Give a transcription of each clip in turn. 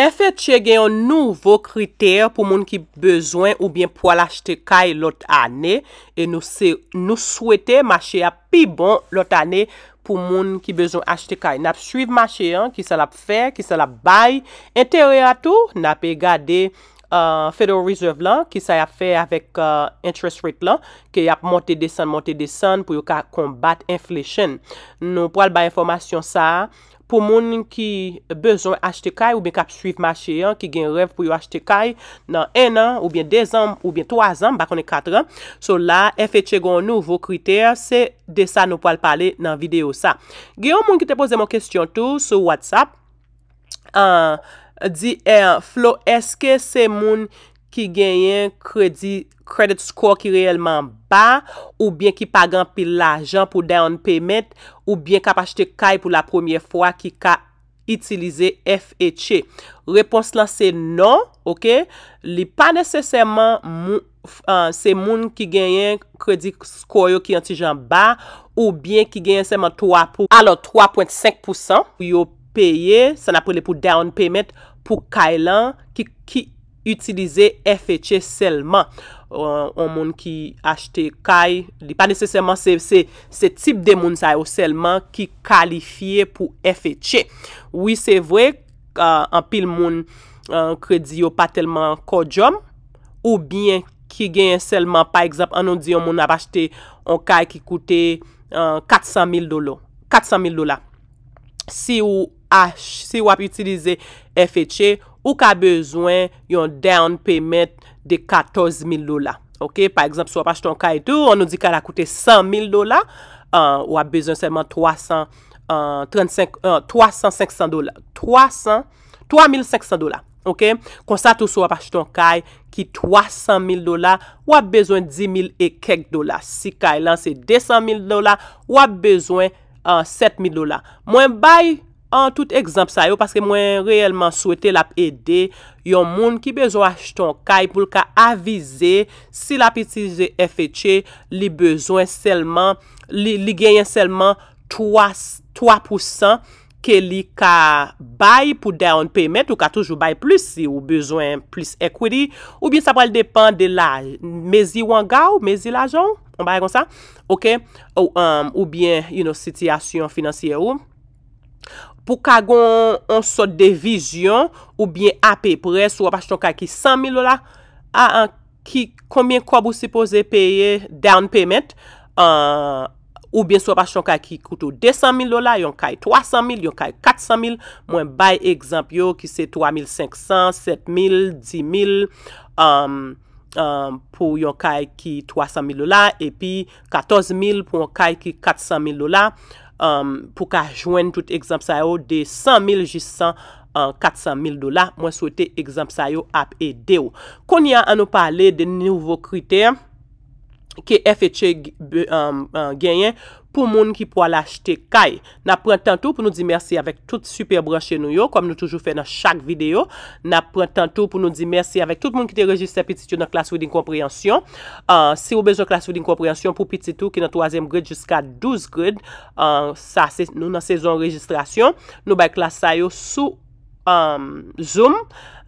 Enfer che gen yon nouvo kriter pou moun ki bezwen ou bien pou al achete kay lot ane. E nou souwete machey ap pi bon lot ane pou moun ki bezwen achete kay. Nap suiv machey an ki sal ap fè, ki sal ap bay. Enteri atou, nap e gade uh, Federal Reserve lan ki sal ap fè avèk uh, interest rate lan. Ki ap monte desan, monte desan pou yo ka kombat inflation. Nou pou al bay informasyon sa a. pou moun ki bezon achte kay ou ben kap suiv ma cheyan ki gen rev pou yo achte kay nan 1 an ou ben 2 an ou ben 3 an, bakon e 4 an. So la, efekte goun nouvo kriter se de sa nou po al pale nan video sa. Geyon moun ki te pose eh, moun kestyon tou sou Whatsapp, di e, Flo, eske se moun... ki genyen kredi, kredi skor ki reyelman ba, ou bien ki pagan pil la jan pou down payment, ou bien kap achete kay pou la premier fwa ki ka itilize FHE. Repons lan se non, ok? Li pa neseseman moun, se moun ki genyen kredi skor yo ki anti jan ba, ou bien ki genyen seman 3 pou, alo 3.5%, yo peye, san aprele pou down payment pou kay lan ki, ki, Utilize FHC e selman. Ou euh, moun ki achte kay. Di pa nese seman se tip de moun sa yo selman. Ki kalifiye pou FHC. E. Ou yi se vwe. Euh, an pil moun euh, kredi yo pa telman kodjom. Ou bien ki gen selman. Par ekzap anon di yo moun ap achte. Ou kay ki kute 400 mil dolo. 400 mil dola. Si ou ap utilize FHC. E, Ou ka bezwen yon down payment de 14,000 dola. Ok. Par exemple, sou apache ton kay tou. On nou di ka la koute 100,000 dola. Ou ap bezwen seman 300,500 dola. 300,000 dola. Ok. Konsa tou sou apache ton kay e, ki 300,000 dola. Ou ap bezwen 10,000 e kek dola. Si kay e lan se 200,000 dola. Ou ap bezwen 7,000 dola. Mwen bayi. An tout ekzamp sa yo, paske mwen reyelman souwete lap ede yon moun ki bezo achton kay pou ka avize si lap itize efetche li bezoen selman, li genyen selman 3% ke li ka bay pou da yon pemet ou ka toujou bay plus si ou bezoen plus ekwidi. Ou bien sa pral depan de la mezi wangaw, mezi lajon, um, ou bien yon sitiyasyon finansye ou. pou ka gon on sot de vijyon ou bien apè pou re sou apache ton kay ki 100,000 lola a an ki konbyen kwa pou si pose peye down payment ou bien sou apache ton kay ki koutou 200,000 lola, yon kay 300,000, yon kay 400,000 mwen bay ekzampyo ki se 3500, 7000, 10000 pou yon kay ki 300,000 lola epi 14,000 pou yon kay ki 400,000 lola Um, pou ka jwen tout egzamsay yo de 100,000 jisant 400,000 dola. Mwen souwete egzamsay yo ap e deyo. Kon ya an nou pale de nivou kriter ke FHG um, uh, genyen, pou moun ki pou al achete kay. Na prentan tou pou nou di mersi avèk tout super branche nou yo, kom nou toujou fè nan chak videyo. Na prentan tou pou nou di mersi avèk tout moun ki te rejiste piti tou nan klas foudin kompreyansyon. Euh, si ou bezo klas foudin kompreyansyon pou piti tou ki nan toazem grid jiska 12 grid, euh, sa nou nan sezon rejistrasyon, nou bay klas sa yo sou 8. Um, Zoom,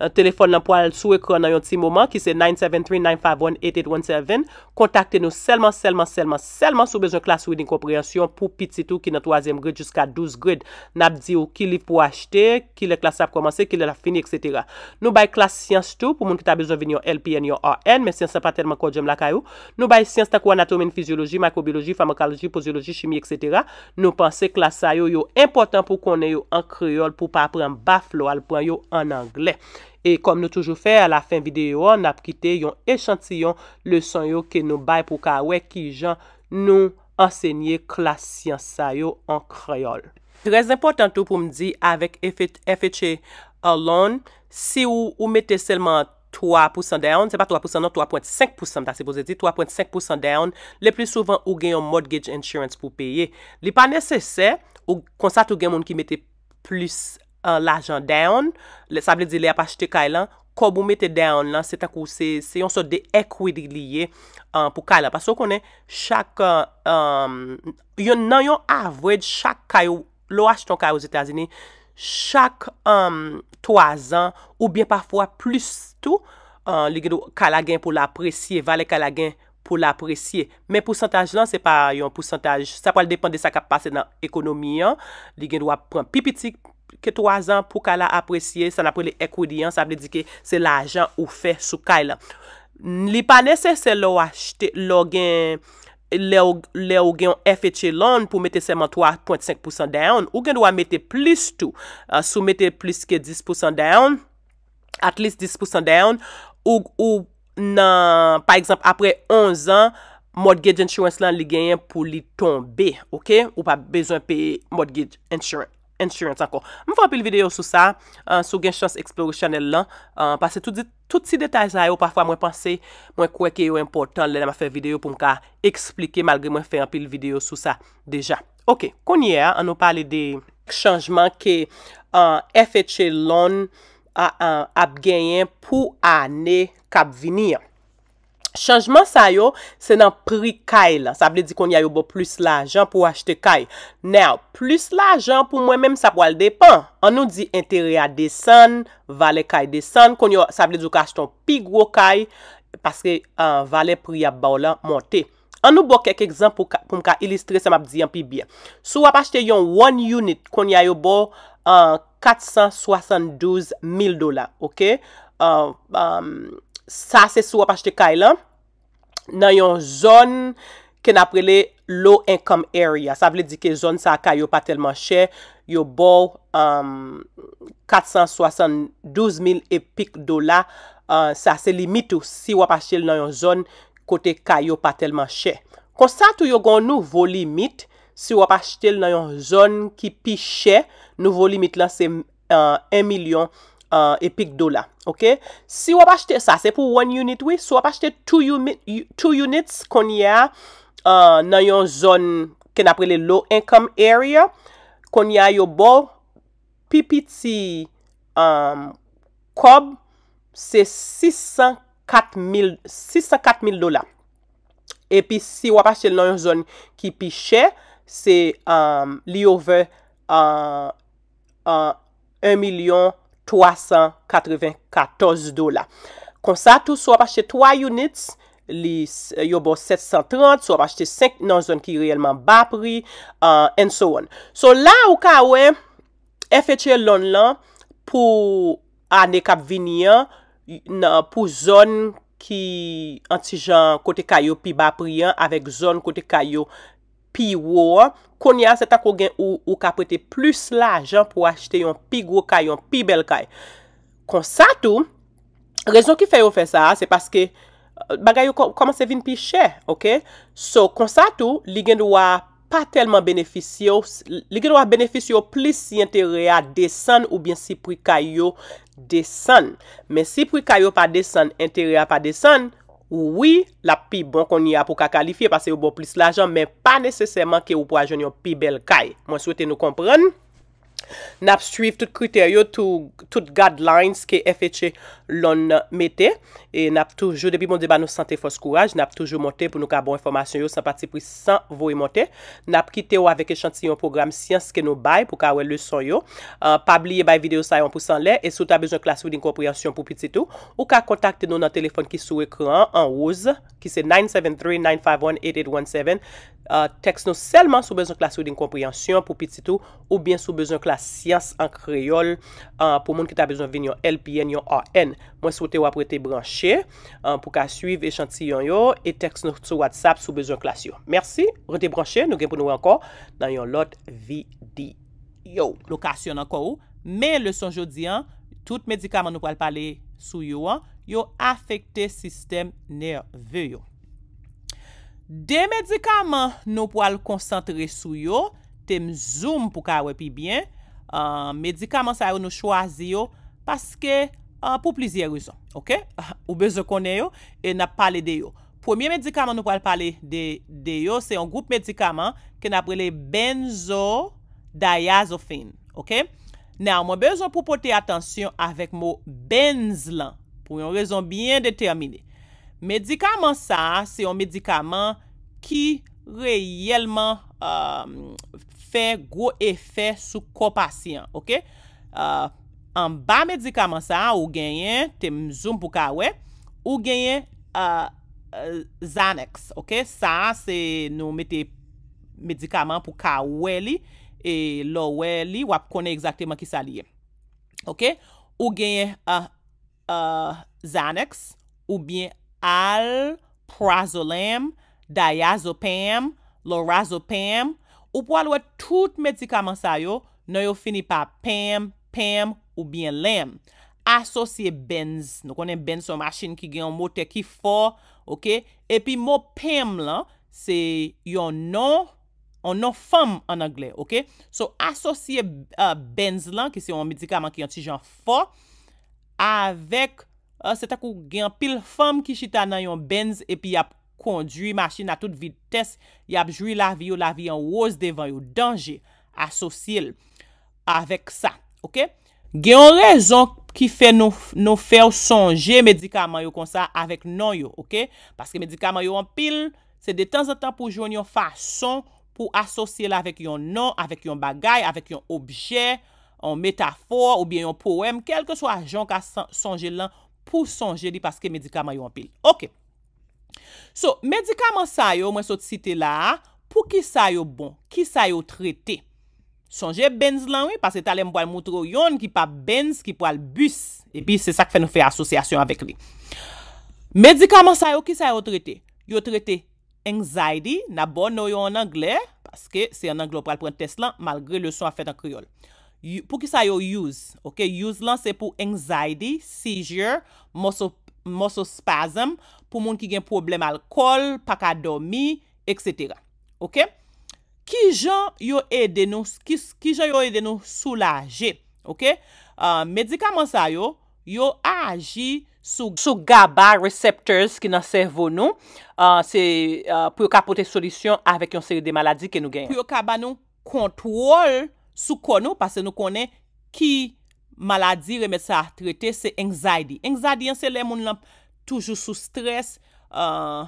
euh, telefon lan pou al sou ekran nan yon ti mouman ki se 973-951-8817 kontakte nou selman, selman, selman, selman sou bezon klas ou din komprehensyon pou piti tou ki nan 3e grid jiska 12 grid nap di ou ki li pou achete, ki le klas ap komanse, ki le la fini, etc. Nou bay klas siyans tou pou moun ki ta bezon vin yon LPN, yon RN, men siyans sa pa telman kwa djem la kayou nou bay siyans ta kwa anatomin, fizyoloji makrobioloji, farmakoloji, poziyoloji, chimi, etc. nou panse klas sa yo yo important pou konen yo an kriol pou pa apren baf lo pou an yo an angle. E kom nou toujou fè, a la fèm videyo, an ap kite yon esantiyon lè son yo ke nou bay pou ka wek ki jan nou ansenye klas siyansa yo an krayol. Très importantou pou m di avèk FHA alone, si ou mète selman 3% de yon, se pa 3% non, 3.5% da se boze di, 3.5% de yon, lè plis souvan ou gen yon mortgage insurance pou peye. Li pa nèsesè, ou konsat ou gen moun ki mète plus angle, l'ajan dayon, sa ble di le ap achete euh, euh, euh, non, kay lan, kobou mette dayon lan se takou se yon sot de ekwid liye pou kay lan. Paso konen chak yon nan yon avred chak kay ou, lou acheton kay ou zi tazine chak 3 an ou bien pafwa plus tou, li gen do kalagin pou la apresye, vale kalagin pou la apresye. Men pousantaj lan se pa yon pousantaj, sa pal depande sa kapase nan ekonomi yan li gen do apren pipiti ke 3 an pou ka la apresye, san apre li ekwidiyan, sa apre di ke se la ajan ou fe sou ka la. Li pa nese se lo achete, lo gen, le ou gen effe che lon, pou mette seman 3.5% down, ou gen do a mette plus tou, euh, sou mette plus ke 10% down, at least 10% down, ou nan, pa eksemp apre 11 an, mortgage insurance lan li genyen pou li tombe, ou pa bezon pe mortgage insurance. Mwen fè anpil videyo sou sa sou gen chans eksplorasyonel lan. Pase tout si detaj la yo, pafwa mwen pense mwen kweke yo important le la mwen fè videyo pou mwen ka eksplike malge mwen fè anpil videyo sou sa deja. Ok, konye an nou pale de chanjman ke efet euh, che lon ap euh, genyen pou ane kab viniyan. Chanjman sa yo, se nan pri kaj la. Sa vle di kon ya yo bo plus la ajan pou achete kaj. Now, plus la ajan pou mwen menm sa pou al depan. An nou di entere a desen, vale kaj desen. Kon yo sa vle di yo ka acheton pi gro kaj. Paske vale pri a baola monte. An nou bo kek ekzan pou mka ilistre se map diyan pi byen. Sou ap achete yon one unit kon ya yo bo 472,000 dola. Ok, an... Sa se sou wap achete kay lan nan yon zon ke naprele low income area. Sa vle di ke zon sa kay yo pa telman chè. Yo bou 472,000 um, epik dola. Uh, sa se limit ou si wap achete nan yon zon kote kay yo pa telman chè. Konstant ou yo gon nouvo limit si wap achete nan yon zon ki pi chè. Nouvo limit lan se 1,000,000. Uh, epik dola. Ok? Si wap achete sa, se pou 1 unit wè, si wap achete 2 units kon ya uh, nan yon zon ke naprele low income area, kon ya yo bo, pipiti um, koum, se 604 mil dola. E pi si wap achete nan yon zon ki pi chè, se um, li yo vè 1 milyon 394 dola. Kon sa tou, sou ap achete 3 units, li euh, yobo 730, sou ap achete 5 nan zon ki realman ba pri, euh, and so on. So la ou ka we, efekte lon lan, pou ane kap vinian, nan pou zon ki antijan kote kayo pi ba priyan, avek zon kote kayo Pi wò, konya se tako gen ou ka prete plus la ajan pou achete yon pi gro kaj, yon pi bel kaj. Kon sa tou, rezon ki fè yo fè sa, se paske euh, bagay yo komanse vin pi chè, ok? So, kon sa tou, li gen dwa pa telman beneficyo, li gen dwa beneficyo plis si entereya desan ou bien si prikay yo desan. Men si prikay yo pa desan, entereya pa desan, Ouwi, la pi bon kon y a pou ka kalifiye pase yo bon plis la jan men pa neseseman ke yo pou ajon yon pi bel kay. Mwen souwete nou kompran? N ap stuiv tout kriter yo, tout guidelines ke FHC e lon mette. E n ap toujou, debi bon deba nou sante fos kouraj, n ap toujou monte pou nou ka bon informasyon yo, san pati pou san vou yi e monte. N ap kite yo avek echantiyon program siyans ke nou bay pou ka wè luson yo. Pa bliye bay video sa yon pou san lè, e sou ta bezon klaswou din kompryansyon pou piti tou. Ou ka kontakte nou nan telefon ki sou ekran an roz, ki se 973-951-8817. Euh, tekst nou selman sou bezon klas yo din kompryansyon pou piti tou ou bien sou bezon klas siyans an kreyol euh, pou moun ki ta bezon vin yon LPN, yon RN. Mwen sou te wap rete branche pou ka suyv echantiyon yo e tekst nou sou WhatsApp sou bezon klas yo. Mersi, rete branche, nou genpoun nou anko nan yon lot video. Lokasyon anko ou, men leson jodi an, tout medikaman nou pal pale sou yo an, yo afekte sistem nerve yo. De medikaman nou pou al konsantre sou yo, te mzoum pou ka wepi bien, medikaman sa yo nou chwazi yo paske pou plizye rezon, ou bezo konen yo, e nap pale de yo. Premier medikaman nou pou al pale de yo, se yon goup medikaman ke naprele benzo-diazofen. Nan, mwen bezo pou pote atensyon avek mwen benz lan, pou yon rezon bien determine. Medikaman sa se yon medikaman ki reyelman um, fe gwo efe sou ko pasyen, ok? Uh, an ba medikaman sa ou genyen temzoun pou ka we, ou genyen zanex, uh, ok? Sa se nou mete medikaman pou ka we li, e lo we li wap kone exakteman ki sa liye, ok? Ou genyen zanex, uh, ou bien zanex. Al, prazolem, dayazopem, lorazopem, ou pou alwet tout medikaman sa yo, nou yo fini pa pem, pem ou bienlem. Aso siye benz, nou konen benz yon masin ki gen yon mote ki fo, ok? E pi mo pem lan, se yon non, yon non fem an angle, ok? So aso siye uh, benz lan, ki se yon medikaman ki yon ti jan fo, avek, Ah, se tak ou gen pil fom ki chita nan yon benz epi ap kondri machin a tout vites, ap jwi la vi yo la vi an wos devan yo, danje asosye l avèk sa, ok? Gen yon rezon ki fè nou fè ou sonje medikaman yo konsa avèk nan yo, ok? Paske medikaman yo an pil, se de tan san tan pou joun yon fason pou asosye l avèk yon nan, avèk yon bagay, avèk yon objè, yon metafor ou bè yon poèm, kelke sou a jon kwa sonje lan pou sonje li paske medikaman yo anpil. Ok. So, medikaman sa yo, mwen sot site la, pou ki sa yo bon, ki sa yo trete. Sonje benz lan we, paske talen mboal moutro yon, ki pa benz, ki pa albus. E pi, se sak fe nou fe asosyasyon avek li. Medikaman sa yo, ki sa yo trete? Yo trete anxiety, nabon nou yo an angle, paske se an anglo pral prentes lan, malgre le son a fet an kriol. pou ki sa yo use, use lan se pou anxiety, seizure, muscle spasm, pou moun ki gen problem alkol, pakadomi, et cetera. Ok? Ki jan yo ede nou, ki jan yo ede nou, soulaje. Ok? Uh, medikaman sa yo, yo aji sou gaba receptors ki nan servon nou, uh, uh, pou yo kapote solisyon avek yon seri de maladi ke nou gen. Pou yo kaba nou kontwol Sou kono, pase nou konen ki maladi remet sa trete, se enzaydi. Enzaydi anse le, moun lan toujou sou stres. Euh,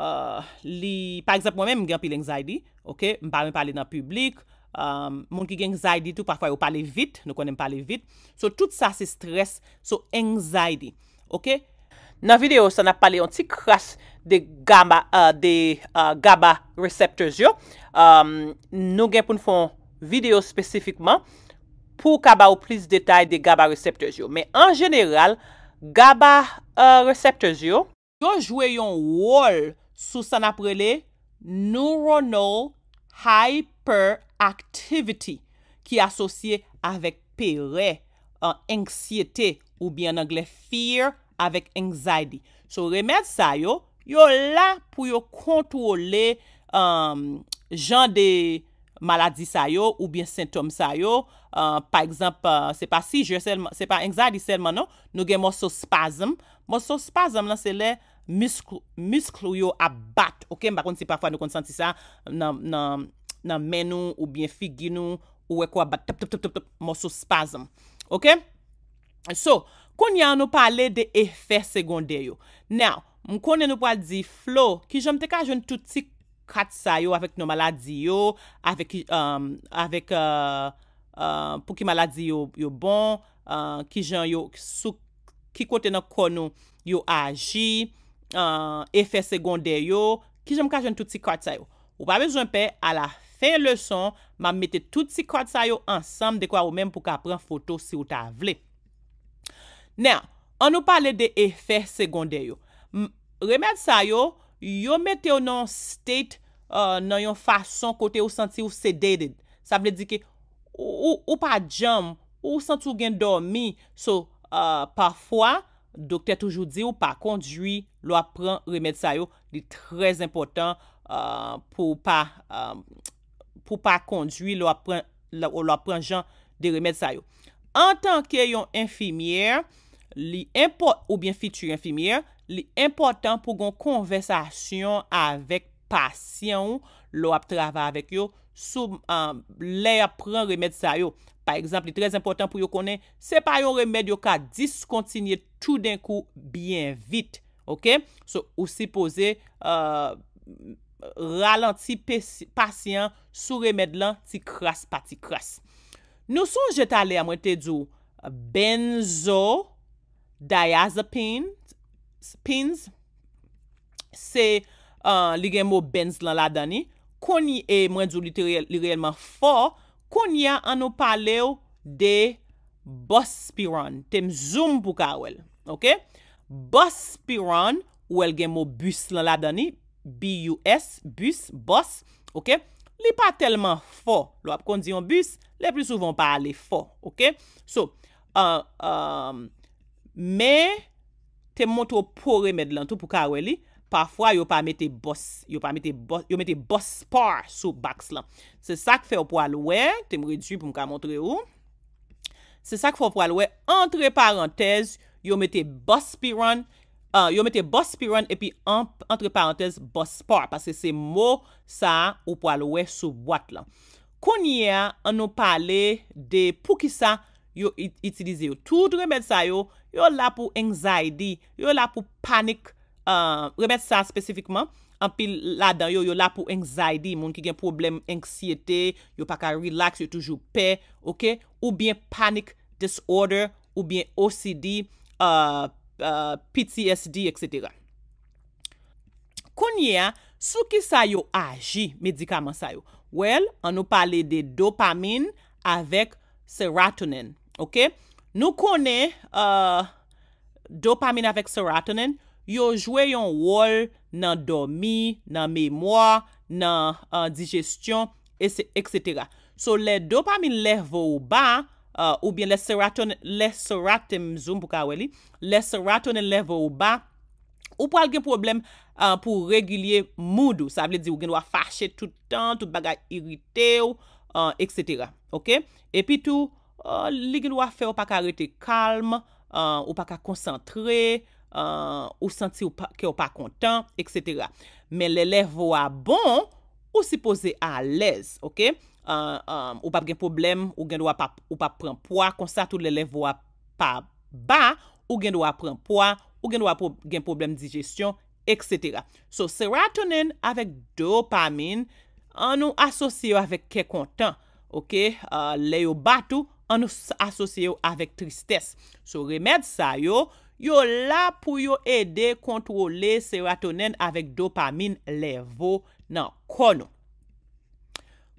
euh, par exemple, mwen men mgen pi l'enzaydi. Mpa mwen pale nan publik. Euh, moun ki gen enzaydi tou, pakwa yo pale vit. Nou konen pale vit. So, tout sa se stres. So, enzaydi. Nan video, sa nan pale yon ti kras de gaba reseptors yo. Nou gen pou nfon... video spesifikman pou kaba ou plis detay de GABA receptors yo. Men en general, GABA receptors yo, yo jwe yon wol sou san aprele neuronal hyperactivity ki asosye avèk pere, ansyete ou bien angle fear avèk anxiety. So remèd sa yo, yo la pou yo kontrole jan euh, de... maladi sa yo ou bien sintom sa yo. Euh, par exemple, euh, se pa si, se pa enzadi selman non. no, nou gen moso spasm. Moso spasm la se le misklo yo abat. Ok, mbakon se pa fwa nou konsanti sa nan men nou ou bien figi nou ou ekwa abat, tap, tap, tap, tap, tap, moso spasm. Ok? So, konye an nou pale de efek segonde yo. Now, mkonye nou pale di flow ki jom te ka joun toutik kat sa yo avèk nou maladi yo, avèk um, uh, uh, pou ki maladi yo bon, uh, ki kote nan konou yo aji, efèr segonde yo, ki jèm kajen touti kat sa yo. Ou pa bezon pe, ala fèn lèson, ma mette touti kat sa yo ansam dekwa ou mèm pou ka pran foto si ou ta vle. Nè, an nou pale de efèr segonde yo. Remèd sa yo, yo mete ou nan state euh, nan yon fason kote ou santi ou sedated. Sa vle di ke ou pa jam, ou santi ou gen dormi. So, euh, pafwa, dokte toujou di ou pa kondwi lwa pran remèd sa yo, li trez important euh, pou pa kondwi lwa pran jan de remèd sa yo. En tanke yon enfimièr, li import ou bien fitur enfimièr, li important pou gon konversasyon avek pasyon ou lo ap trava avek yo sou le ap pren remèd sa yo. Par exemple, li trez important pou yo konen, se pa yon remèd yo ka diskontinye tout den kou bien vit. Ok? Euh, sou ou si pose ralenti pasyon sou remèd lan ti kras pa ti kras. Nou son jet ale amwete di yo benzodiazepine Pins, se uh, li genmou benz lan la dani, koni e mwenjou li te li relman fo, koni an nou pale ou de buspiran, tem zoom pou ka wel, ok? Buspiran, ou el genmou bus lan la dani, B-U-S, bus, bus, ok? Li pa telman fo, lo ap kon diyon bus, li ap li souvan pale fo, ok? So, uh, um, me... te mwoto pou remèd lan tou pou ka wè li, pafwa yo pa mwete boss, yo mwete boss par sou baks lan. Se sak fe ou pou alwè, te mwè disi pou mka mwotre ou, se sak fe ou pou alwè, entre parantez, yo mwete boss pi ran, euh, yo mwete boss pi ran, epi entre parantez, boss par, pase se mwò sa ou pou alwè sou vwat lan. Kon yè, an nou pale de pou ki sa, yo itilize yo tout remèd sa yo, Yo la pou anxiety, yo la pou panic, euh, remet sa spesifikman, anpil la dan yo, yo la pou anxiety, moun ki gen problem anksiyete, yo pa ka relax, yo toujou pe, oubyen panic disorder, oubyen OCD, euh, euh, PTSD, etc. Konye, sou ki sa yo aji medikaman sa yo? Well, an nou pale de dopamine avek serotonin, oubyen? Nou konen uh, dopamin avèk serotonin, yo jwe yon wol nan domi, nan memwa, nan uh, digestyon, etc. So le dopamin leve ou ba, uh, ou bien le serotonin leve ou ba, ou pou alge problem pou regilye moudou, sa vle di ou genwa fache toutan, tout bagay irite ou, etc. Ok? E pi tou... Euh, li gen do a fe ou pa ka rete kalm, euh, ou pa ka konsantre, euh, ou santi ke ou pa kontan, etc. Men le lev vo a bon, ou si pose a lez, ok? Ou pa gen problem, ou gen do a pa pren poa, konsantre ou le lev vo a pa ba, ou gen do a pren poa, ou gen do a gen problem digestyon, etc. So serotonin avek dopamin an nou asosye yo avek ke kontan, ok? Le yo batou, ok? an nou asosye yo avèk tristès. So, remèd sa yo, yo la pou yo ede kontrole serotonen avèk dopamin levo nan konon.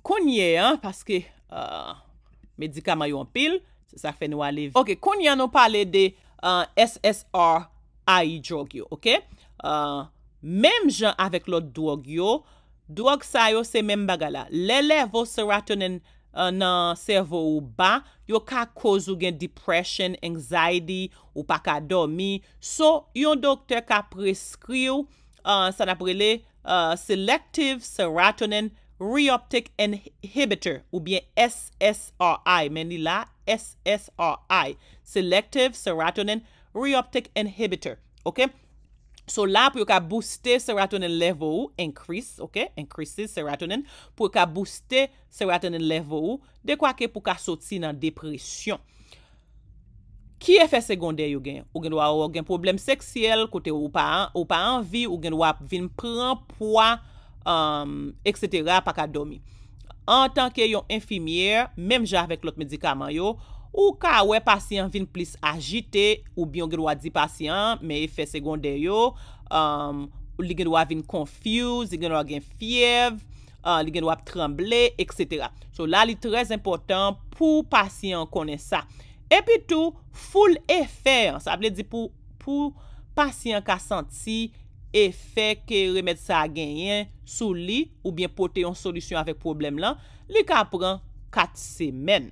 Konye, an, paske euh, medikama yo an pil, se sa fè nou aliv. Ok, konye an nou pale de euh, SSRI drug yo, ok? Euh, mem jan avèk lot drug yo, drug sa yo se mem bagala. Le levo serotonen... Uh, nan servo ou ba, yo ka kozu gen depresyon, anzaydi, ou pa ka domi. So, yon doktor ka preskri ou, uh, sa naprele uh, Selective Serotonin Reoptic Inhibitor, ou bien SSRI, men li la SSRI, Selective Serotonin Reoptic Inhibitor, okey? So la pou yo ka booste serotonin level ou, increase, ok, increases serotonin, pou yo ka booste serotonin level ou, dekwa ke pou ka soti nan depresyon. Ki efe segonde yo gen? Ou gen wawo gen problem seksyel, kote ou pa anvi, ou gen wawo vin pran poa, um, eksetera, pa ka domi. En tanke yon infimiye, menm jan vek lot medikaman yo. Ou ka wè pasyen vin plis agite, ou byon gen wad di pasyen, me efè segondè yo, um, li gen wad vin konfuse, li gen wad gen fiev, uh, li gen wad tremble, etc. So la li trez important pou pasyen konen sa. E pi tou, foul efè, sa vle di pou pasyen ka santi efè ke remèd sa genyen sou li, ou byen pote yon solisyon avek problem lan, li ka pran kat semen.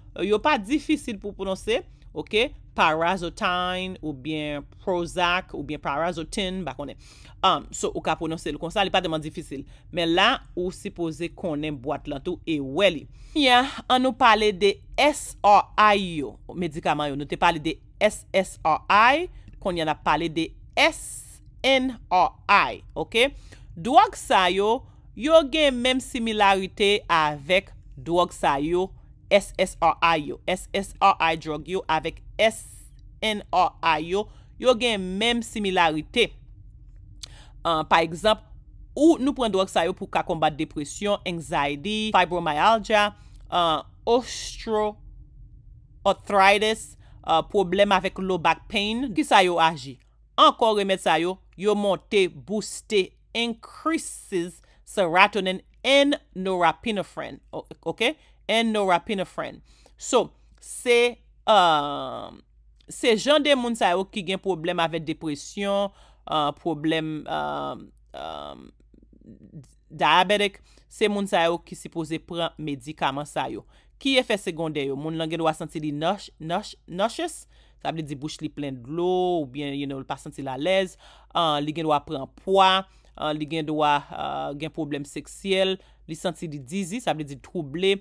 Euh, yo pa difisil pou pou non se, ok? Parazotine ou bien Prozac ou bien Parazotin, bako ne. Um, so, ou ka pou non se. Kon sa, li pa deman difisil. Men la, ou sipoze konen boat lan tou e weli. Ya, an nou pale de S-O-I yo, medikaman yo. Nou te pale de S-S-O-I, kon yana pale de S-N-O-I, ok? Dwa gsa yo, yo gen menm similarite avek dwa gsa yo SSRI yo, SSRI drug yo avek SNRI yo, yo gen menm similaryte. Pa ekzamp, ou nou pren doak sa yo pou ka kombat depresyon, anzaydi, fibromyalgia, ostro, arthritis, problem avek low back pain, ki sa yo aji? Ankor remet sa yo, yo monte, booste, increases serotonin and norepinephrine, okè? And nora pinefren. So, se um, jande moun sa yo ki gen problem avet depresyon, uh, problem um, um, diabetik, se moun sa yo ki sipoze pran medikaman sa yo. Ki efe segonde yo? Moun lan gen do a senti li nosh, nosh, noshes, sa ble di bouch li plen glou, ou bien, you know, li pa senti la lez, uh, li gen do a pran pwa, uh, li gen do a gen problem seksyel, li senti li dizi, sa ble di trouble,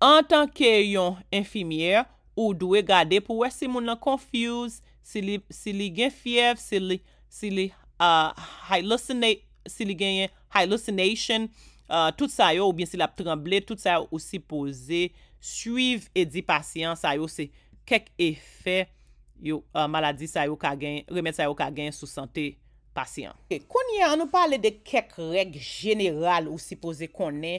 En tanke yon infimiè, ou dwe gade pou wè si moun lan konfuse, si li gen fiev, si li gen yon hallucination, tout sa yo ou bien si la tremble, tout sa yo ou si pose, suiv edi pasyant, sa yo se kek efè yo maladi sa yo ka gen, remè sa yo ka gen sou sante pasyant. Konye, an nou pale de kek reg jeneral ou si pose konen,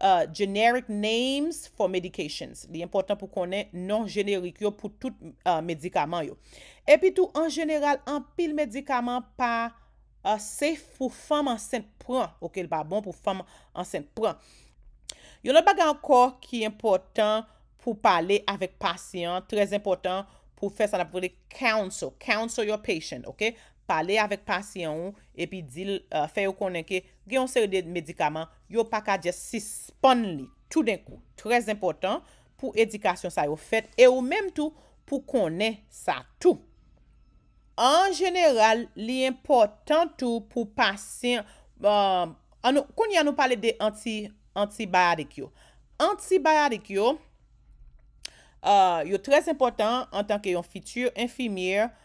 Euh, generic names for medications. Li important pou konen non-generic yo pou tout euh, medikaman yo. Epi tou, an general, an pil medikaman pa euh, se pou fam ansen pran. Ok, li ba bon pou fam ansen pran. Yo le baga ankor ki important pou pale avek pasyon. Trez important pou fe san apole counsel, counsel your patient. Ok, pale avek pasyon epi di fe yo konen ki gen yon seri de medikaman, yo pakadje si spon li, tout den kou, tres importan pou edikasyon sa yo fet, e yo menm tou pou konen sa tou. An jeneral, li importan tou pou pasen, euh, kon yon nou pale de anti-baya de kyo. Anti-baya de kyo, yo tres importan, an tanke yon fitur, enfimir, an tanke yon fitur,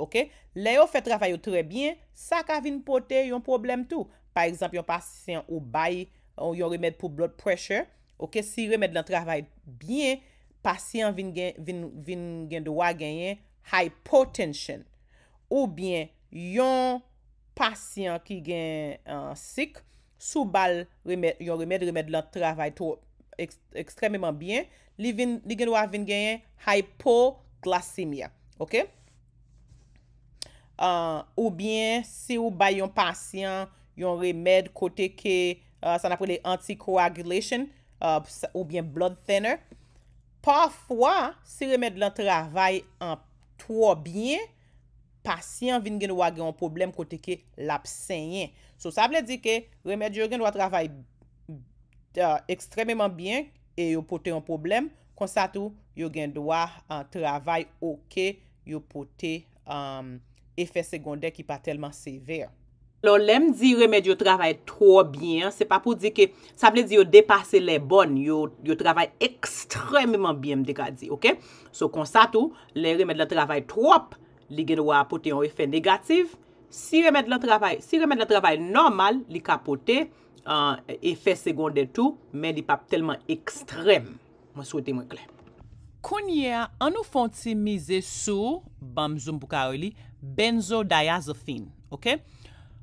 Ok, le yo fe travay yo trebyen, sa ka vin pote yon problem tou. Par exemple, yon pasyen ou bay yon remèd pou blood pressure. Ok, si remèd lan travay bien, pasyen vin gen do a genyen hypotension. Ou bien, yon pasyen ki gen euh, syk, sou bal remèd, yon remèd remèd lan travay tou ekstremèman bien. Li gen do a vin genyen hypoglycemia. Ok, si remèd lan travay, si remèd lan travay tou ekstremèman bien, li gen do a vin genyen hypoglycemia. Euh, ou bien, si ou bay yon pasyon, yon remèd kote ke, euh, san aprele anti-coagulation, euh, ou bien blood thinner. Parfwa, si remèd lan travay an toa bien, pasyon vin gen wage yon problem kote ke lap senyen. So, sa ple di ke, remèd yo gen wage travay ekstrememan bien, e yo pote yon problem, konsa tou, yo gen wage travay oke yo pote... Um, efè sekondè ki pa telman sever. Lèm di remèd yo travèy tro bien, se pa pou di ke sa blè di yo depase lè bon, yo travèy ekstremèman bien mdekadi, ok? So konsatou, lè remèd lè travèy trop, li gen wapote yon efè negatif, si remèd lè travèy, si remèd lè travèy normal, li kapote euh, efè sekondè tou, men di pa telman ekstrem. Mwen souwete mwen klen. Kounyea, an nou fonti mize sou, bam zoom pou ka ou li, Benzodiazephin. Ok?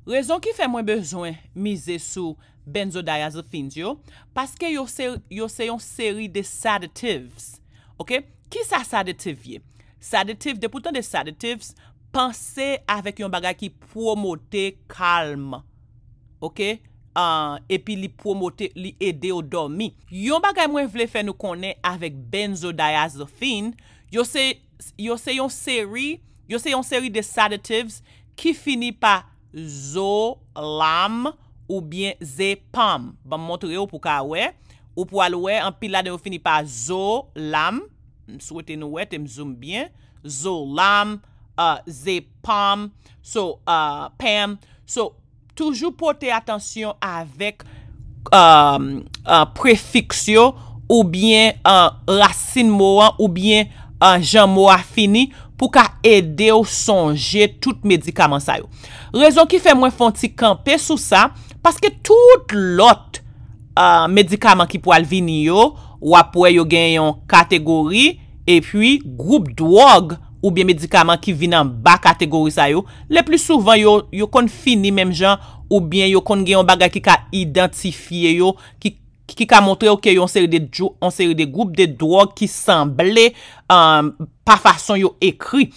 Rezon ki fè mwen bezwen mize sou benzodiazephin yo? Paske yo se yon seri de sedatives. Ok? Ki sa sedatives ye? Sedatives, depoutan de sedatives, panse avèk yon bagay ki promote kalm. Ok? Uh, e pi li promote, li ede yo domi. Yon bagay mwen vle fè nou konen avèk benzodiazephin, yo se yon seri, Yo se yon seri de sadatives ki fini pa zo, lam ou bien ze, pam. Ba m montre yo pou ka we. Ou pou al we, an pilade yo fini pa zo, lam. M souwete nou we, te m zoom bien. Zo, lam, ze, pam. So, pam. So, toujou pote atensyon avek prefiksyo ou bien rasin mouan ou bien jan mouan fini. pou ka ede ou sonje tout medikaman sa yo. Rezon ki fe mwen fon ti kanpe sou sa, paske tout lot medikaman ki pou alvini yo, wapwe yo genyon kategori, e pwi group drug ou bien medikaman ki vinan ba kategori sa yo, le plus souvan yo kon fini mem jan, ou bien yo kon genyon bagay ki ka identifiye yo, ki kon kon kon kon kon kon kon, Ki ka montre yo ke yo anseri de group de drog ki sanble um, pa fason yo ekri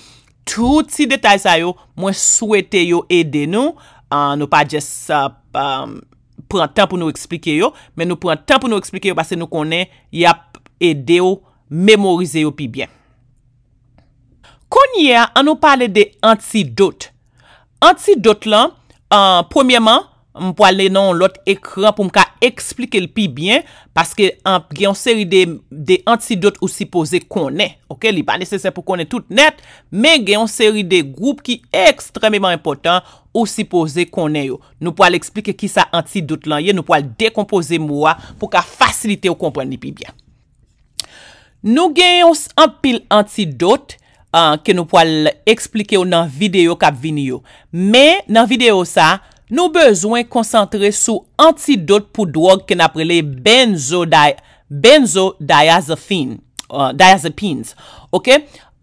Touti detay sa yo, mwen souwete yo ede nou uh, Nou pa jes uh, um, pran tan pou nou eksplike yo Men nou pran tan pou nou eksplike yo base nou konen Yap, ede yo, memorize yo pi bien Konye, an nou pale de antidote Antidote lan, uh, premierman Mwen pou ale nan lot ekran pou mka eksplike li pi bien Paske gen yon seri de antidote ou sipoze konen Ok, li ba nesesen pou konen tout net Men gen yon seri de groupe ki ekstrememan impotant Ou sipoze konen yo Nou pou ale eksplike ki sa antidote lan Ye nou pou ale dekompose mwa Pou ka fasilite ou kompren li pi bien Nou gen yon an pil antidote Ke nou pou ale eksplike yo nan video kap vini yo Men nan video sa Nou bezwen konsantre sou antidote pou drog ke naprele benzodiazepine. Euh,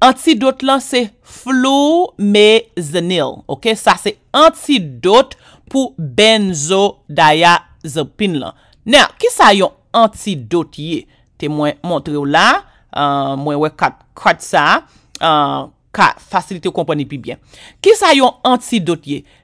antidote lan se flou me zanil. Sa se antidote pou benzodiazepine lan. Nè, ki sa yon antidote ye? Te mwen montre ou la. Euh, mwen we kat sa. Euh, ka fasilite ou komponi pi byen. Ki sa yon antidote ye?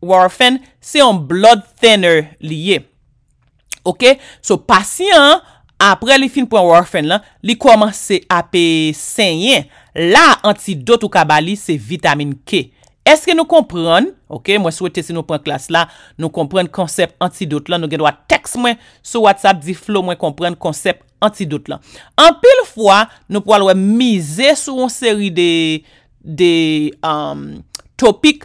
Warfen, se yon blood thinner liye. Ok, so pasyen, apre li fin pou an warfen lan, li koman se api senyen. La antidote ou kabali, se vitamin K. Eske nou kompran, ok, mwen souwete se nou pran klas la, nou kompran konsep antidote lan, nou genwa teks mwen sou WhatsApp, di flow mwen kompran konsep antidote lan. An pil fwa, nou pou alwe mize sou an seri de, de, um, topik,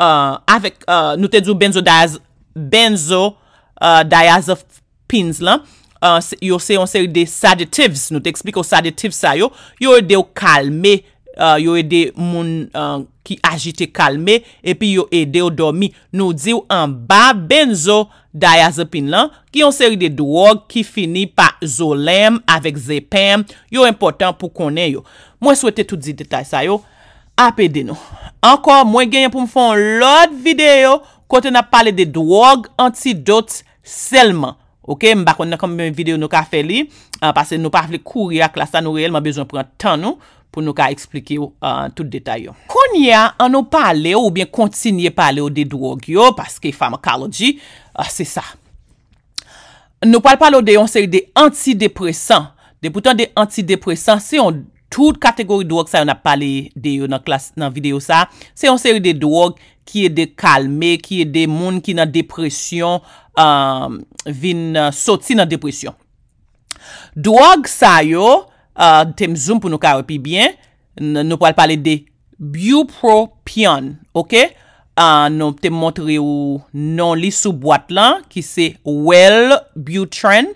Euh, euh, nou te djou benzo euh, diazepin lan, yo se yon seri de sedatives, nou te ekspliko sedatives sa yo, yo e de yo kalme, yo e de moun ki agite kalme, epi yo e de yo dormi. Nou diyo an ba benzo diazepin lan, ki yon seri de dwog ki fini pa zolem avek zepem, yo important pou konen yo. Mwen souwete tout di detay sa yo. apede nou. Ankor, mwen genyen pou mfon lout videyo konten ap pale de drog, antidot, selman. Ok, mbak, mwen akombe mwen videyo nou ka fe li, anpase nou pa fle kouri ak la sa nou reyelman bejoun pran tan nou, pou nou ka eksplike yo an tout detay yo. Konye an nou pale yo, ou bien kontinye pale yo de drog yo, paske pharmacology, se sa. Nou pale pale yo de yo, anse yi de antidepressant. De boutan de antidepressant, se yon... Tout kategori drog sa yo na pale deyo nan videyo sa, se yon seri de drog ki e de kalme, ki e de moun ki nan depresyon, vin uh, sotsi nan depresyon. Drog sa yo, uh, tem zoom pou nou kawe pi bien, nou pale pale de biopropion. Nou te montre ou nan li sou boat la, ki se Wellbutrin.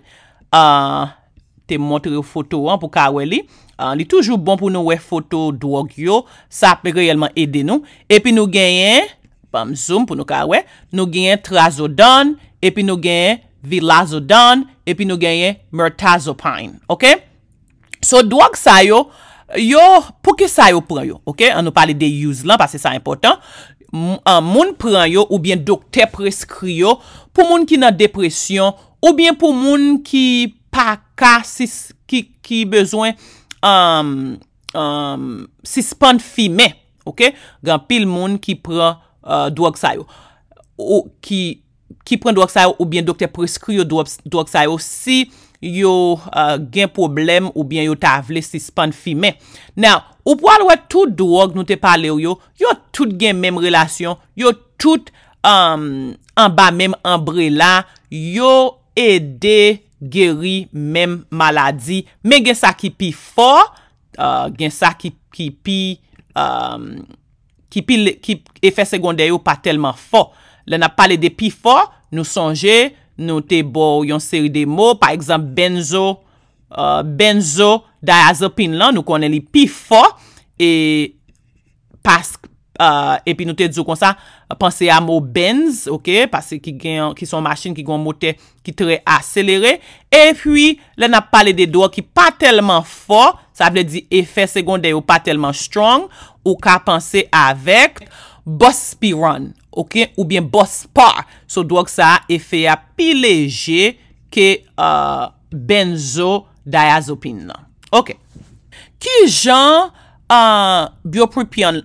Te montre ou foto an pou kawe li. Ah, li toujou bon pou nou we foto drug yo, sa pe reyelman ede nou, epi nou genyen pam zoom pou nou ka we, nou genyen trazodon, epi nou genyen vilazodon, epi nou genyen mirtazopine, ok so drug sa yo yo, pou ki sa yo pran yo an nou pali de use lan, pa se sa important moun pran yo ou bien dokte preskrio pou moun ki nan depresyon ou bien pou moun ki pakasis, ki bezwen si span fime, ok, gan pil moun ki pren euh, drog sa yo, ki pren drog sa yo, ou bien dokte preskri yo drog sa yo, si yo euh, gen problem, ou bien yo ta avle si span fime. Nou, ou po alwe tout drog nou te pale yo, yo tout gen menm relasyon, yo tout um, en ba menm enbrela, yo ede Geri, mem, maladi, me gen sa ki pi fo, euh, gen sa ki pi, ki pi euh, efek sekonde yo pa telman fo. Le na pale de pi fo, nou sonje, nou te bo yon seri de mo, pa ekzamp, benzo, euh, benzo, diazepin lan, nou konen li pi fo, e, pask, Ah, epi nou te dzo kon sa, panse ya mou benz, ok, pase ki gen, ki son machin, ki gen mou te, ki tre a selere, epi, le na pale de do, ki pa telman faw, sa aple di, efek segonde yo, pa telman strong, ou ka panse avek, bospiron, ok, ou bien bospar, so do ak sa, efek ya pi leje, ke, euh, benzo, diazopin nan, ok, ki jan, euh, biopripion, biopripion,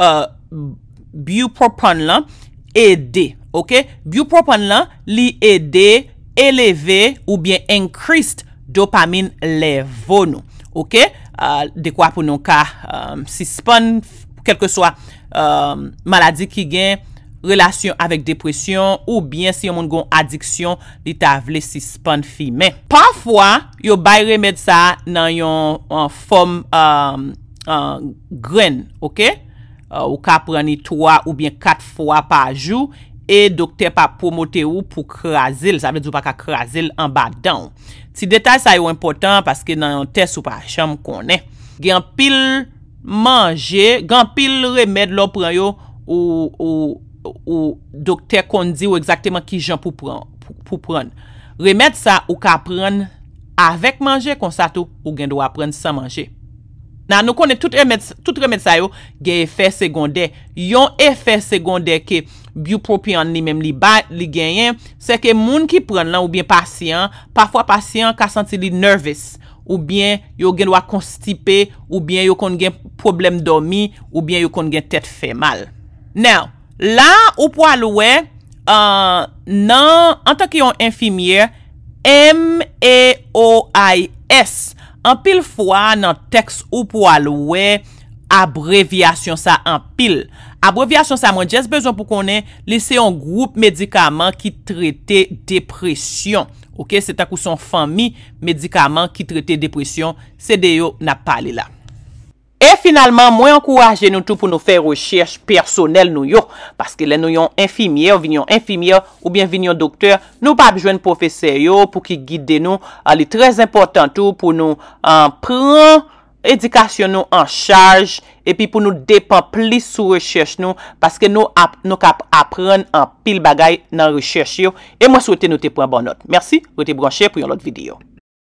Euh, biopropan lan Ede Ok Biopropan lan Li ede Eleve Ou bien Encrease Dopamine Levo nou Ok euh, Dekwa pou nou ka Si spon Kelke swa Maladi ki gen Relasyon avik depresyon Ou bien Si yon moun goun adiksyon Li ta vle si spon fi Men Parfwa Yo bay remed sa Nan yon Fom euh, Gren Ok Euh, ou ka preni 3 ou bien 4 fwa pa jou, e dokter pa promote ou pou krasil, sa vè djou pa ka krasil an ba dan. Ti detay sa yo important, paske nan yon test ou pa chanm konen. Gen pil manje, gen pil remèd lo preyo, ou dokter kon di ou exakteman ki jan pou pren. Remèd sa ou ka pren avèk manje, konsato ou gen do apren san manje. Nan nou konen tout remèd sa yo gen efèr segondè. Yon efèr segondè ke biopropion li men li bat, li genyen, se ke moun ki pren lan ou bien pasyen, pafwa pasyen ka senti li nervous, ou bien yo gen wak konstipe, ou bien yo kon gen problem domi, ou bien yo kon gen tèt fè mal. Nan, la ou po alowe, euh, nan, an tak yon infimier, M-E-O-I-S. M-E-O-I-S. An pil fwa nan teks ou pou alowe, abrevyasyon sa an pil. Abrevyasyon sa mwen jes bezon pou konen lese yon group medikaman ki trite depresyon. Ok, se tak ou son fami, medikaman ki trite depresyon, se deyo nan pale la. E finalman, mwen ankouraje nou tou pou nou fè rechèche personel nou yo. Paske lè nou yon infimiè, ou vin yon infimiè, ou bin vin yon doktèr, nou pa abjwen professeur yo pou ki guide nou. A ah, li trèz important tou pou nou anpran, ah, edikasyon nou anchaj, e pi pou nou depan pli sou rechèche nou. Paske nou kap apren an pil bagay nan rechèche yo. E mwen souwete nou te pran bon not. Mersi, ou te branchè pou yon lot videyo.